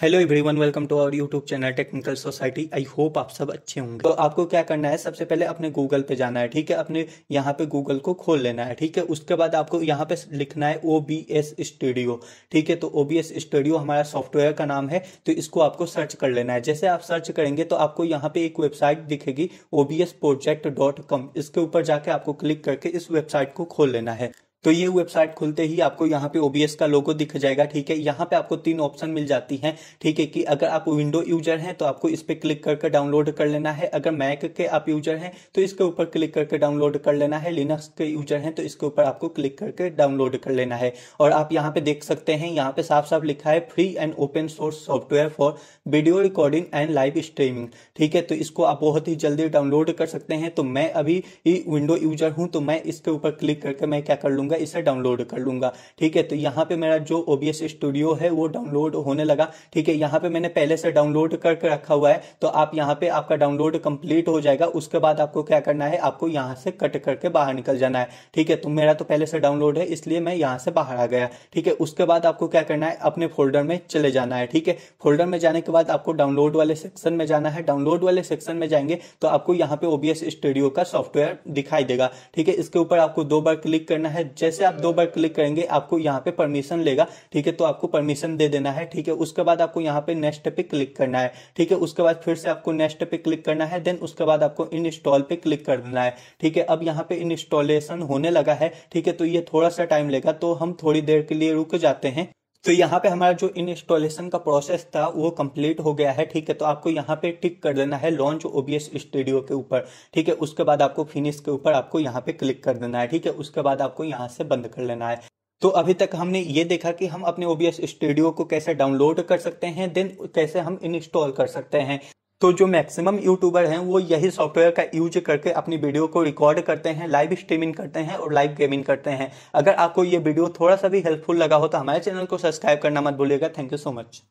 hello everyone welcome to our YouTube channel technical society I hope आप सब अच्छे होंगे तो आपको क्या करना है सबसे पहले अपने गूगल पे जाना है ठीक है अपने यहाँ पे गूगल को खोल लेना है ठीक है उसके बाद आपको यहाँ पे लिखना है ओ बी एस स्टूडियो ठीक है तो ओ बी एस स्टूडियो हमारा सॉफ्टवेयर का नाम है तो इसको आपको सर्च कर लेना है जैसे आप सर्च करेंगे तो आपको यहाँ पे एक वेबसाइट दिखेगी O B S project dot com इसके ऊपर जाके आपको क्लिक करके इस वेबसाइट को खोल लेना है तो ये वेबसाइट खुलते ही आपको यहाँ पे ओबीएस का लोगो दिख जाएगा ठीक है यहाँ पे आपको तीन ऑप्शन मिल जाती हैं ठीक है कि अगर आप विंडो यूजर हैं तो आपको इस पर क्लिक करके डाउनलोड कर लेना है अगर मैक के आप यूजर हैं तो इसके ऊपर क्लिक करके डाउनलोड कर लेना है लिनक्स के यूजर हैं तो इसके ऊपर आपको क्लिक करके डाउनलोड कर लेना है और आप यहाँ पे देख सकते हैं यहाँ पे साफ साफ लिखा है free and open source software for video recording and live streaming ठीक है तो इसको आप बहुत ही जल्दी डाउनलोड कर सकते हैं तो मैं अभी विंडो यूजर हूँ तो मैं इसके ऊपर क्लिक करके मैं क्या कर लूंगा मैं इसे डाउनलोड कर लूंगा ठीक है तो यहाँ पे मेरा जो ओबीएस स्टूडियो है वो डाउनलोड होने लगा ठीक है यहाँ पे मैंने पहले से डाउनलोड करके रखा हुआ है तो आप यहाँ पे आपका डाउनलोड कंप्लीट हो जाएगा उसके बाद आपको क्या करना है आपको यहाँ से कट करके बाहर निकल जाना है ठीक है तो मेरा तो पहले से डाउनलोड है इसलिए मैं यहाँ से बाहर आ गया ठीक है उसके बाद आपको क्या करना है अपने फोल्डर में चले जाना है ठीक है फोल्डर में जाने के बाद आपको डाउनलोड वाले सेक्शन में जाना है डाउनलोड वाले सेक्शन में जाएंगे तो आपको यहाँ पे ओबीएस स्टूडियो का सॉफ्टवेयर दिखाई देगा ठीक है इसके ऊपर आपको दो बार क्लिक करना है जैसे जैसे आप दो बार क्लिक करेंगे आपको यहाँ पे परमिशन लेगा ठीक है तो आपको परमिशन दे देना है ठीक है उसके बाद आपको यहाँ पे नेक्स्ट पे क्लिक करना है ठीक है उसके बाद फिर से आपको नेक्स्ट पे क्लिक करना है देन उसके बाद आपको इनस्टॉल पे क्लिक कर देना है ठीक है अब यहाँ पे इंस्टॉलेशन होने लगा है ठीक है तो ये थोड़ा सा टाइम लेगा तो हम थोड़ी देर के लिए रुक जाते हैं तो यहाँ पे हमारा जो इंस्टॉलेशन का प्रोसेस था वो कंप्लीट हो गया है ठीक है तो आपको यहाँ पे टिक कर देना है लॉन्च ओबीएस स्टूडियो के ऊपर ठीक है उसके बाद आपको फिनिश के ऊपर आपको यहाँ पे क्लिक कर देना है ठीक है उसके बाद आपको यहाँ से बंद कर लेना है तो अभी तक हमने ये देखा कि हम अपने ओबीएस स्टूडियो को कैसे डाउनलोड कर सकते हैं देन कैसे हम इंस्टॉल कर सकते हैं तो जो मैक्सिमम यूट्यूबर हैं वो यही सॉफ्टवेयर का यूज करके अपनी वीडियो को रिकॉर्ड करते हैं लाइव स्ट्रीमिंग करते हैं और लाइव गेमिंग करते हैं अगर आपको ये वीडियो थोड़ा सा भी हेल्पफुल लगा हो तो हमारे चैनल को सब्सक्राइब करना मत भूलिएगा थैंक यू सो मच